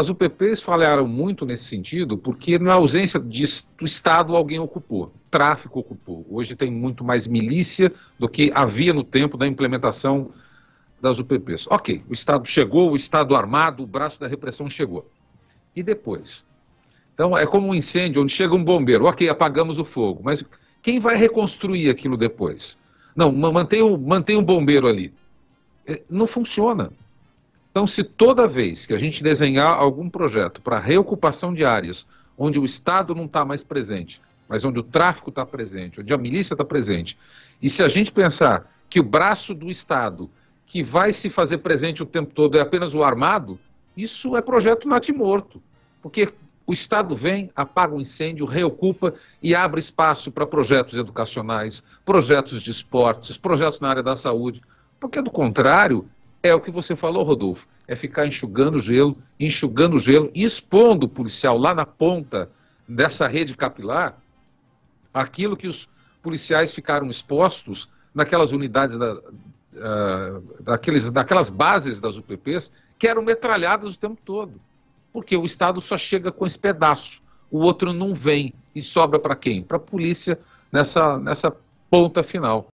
As UPPs falharam muito nesse sentido porque, na ausência de, do Estado, alguém ocupou, tráfico ocupou. Hoje tem muito mais milícia do que havia no tempo da implementação das UPPs. Ok, o Estado chegou, o Estado armado, o braço da repressão chegou. E depois? Então, é como um incêndio onde chega um bombeiro. Ok, apagamos o fogo, mas quem vai reconstruir aquilo depois? Não, mantém o, mantém o bombeiro ali. É, não funciona. Então, se toda vez que a gente desenhar algum projeto para reocupação de áreas onde o Estado não está mais presente, mas onde o tráfico está presente, onde a milícia está presente, e se a gente pensar que o braço do Estado que vai se fazer presente o tempo todo é apenas o armado, isso é projeto natimorto, porque o Estado vem, apaga o incêndio, reocupa e abre espaço para projetos educacionais, projetos de esportes, projetos na área da saúde, porque do contrário é o que você falou, Rodolfo. É ficar enxugando gelo, enxugando gelo, expondo o policial lá na ponta dessa rede capilar aquilo que os policiais ficaram expostos naquelas unidades da, uh, daqueles, daquelas bases das UPPs que eram metralhadas o tempo todo. Porque o Estado só chega com esse pedaço, o outro não vem e sobra para quem? Para a polícia nessa, nessa ponta final.